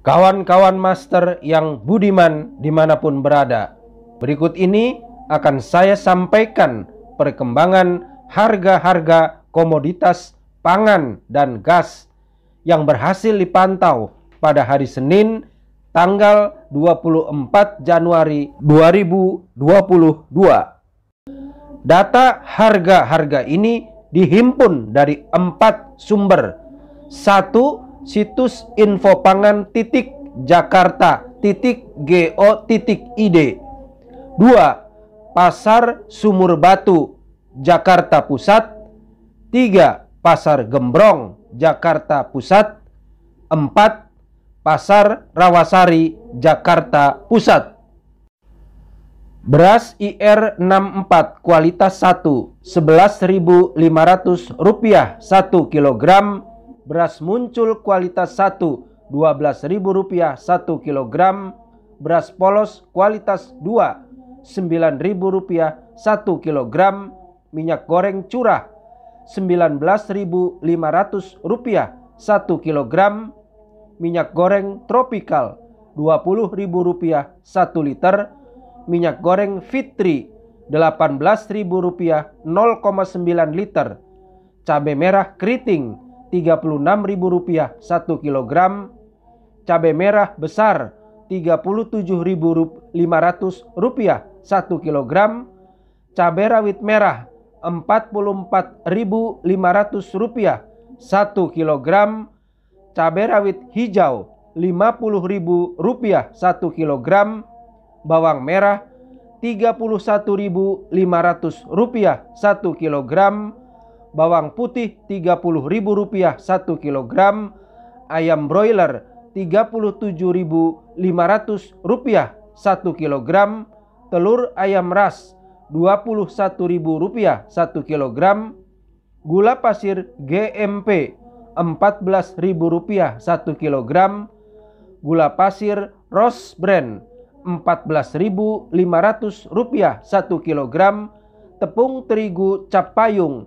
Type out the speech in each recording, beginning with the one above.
kawan-kawan master yang budiman dimanapun berada. Berikut ini akan saya sampaikan perkembangan harga-harga komoditas pangan dan gas yang berhasil dipantau pada hari Senin tanggal 24 Januari 2022. Data harga-harga ini dihimpun dari empat sumber. Satu, situs info pangan titik Jakarta titik go titik id. 2. Pasar Sumur Batu, Jakarta Pusat. 3. Pasar Gembrong, Jakarta Pusat. 4. Pasar Rawasari, Jakarta Pusat. Beras IR64 kualitas 1 11.500 rupiah 1 kilogram beras muncul kualitas 1 Rp12.000 1 kg, beras polos kualitas 2 Rp9.000 1 kg, minyak goreng curah Rp19.500 1 kg, minyak goreng tropikal Rp20.000 1 liter, minyak goreng fitri Rp18.000 0,9 liter, cabai merah keriting Rp36.000 1 kg, cabai merah besar Rp37.500 1 kg, cabai rawit merah Rp44.500 1 kg, cabai rawit hijau Rp50.000 1 kg, bawang merah Rp31.500 1 kilogram, bawang putih Rp30.000 1 kg, ayam broiler Rp37.500 1 kg, telur ayam ras Rp21.000 1 kg, gula pasir GMP Rp14.000 1 kg, gula pasir Ross Brand Rp14.500 1 kg, tepung terigu cap payung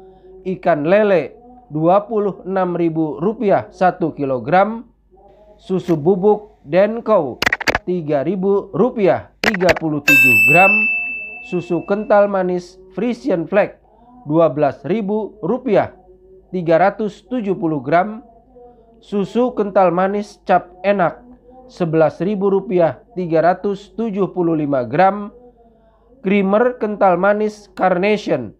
ikan lele Rp26.000 1 kg, susu bubuk Denko Rp3.000 37 gram, susu kental manis Frisian Flag Rp12.000 370 gram, susu kental manis cap enak Rp11.000 375 gram, creamer kental manis Carnation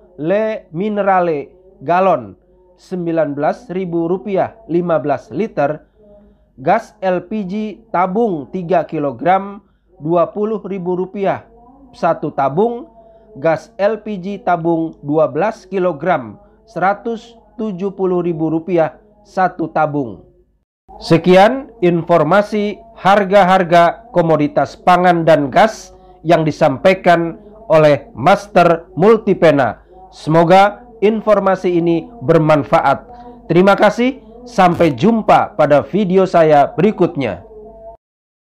Le Minerale galon Rp19.000 15 liter, gas LPG tabung 3 kg Rp20.000 1 tabung, gas LPG tabung 12 kg Rp170.000 1 tabung. Sekian informasi harga-harga komoditas pangan dan gas yang disampaikan oleh Master Multipena Semoga informasi ini bermanfaat. Terima kasih, sampai jumpa pada video saya berikutnya.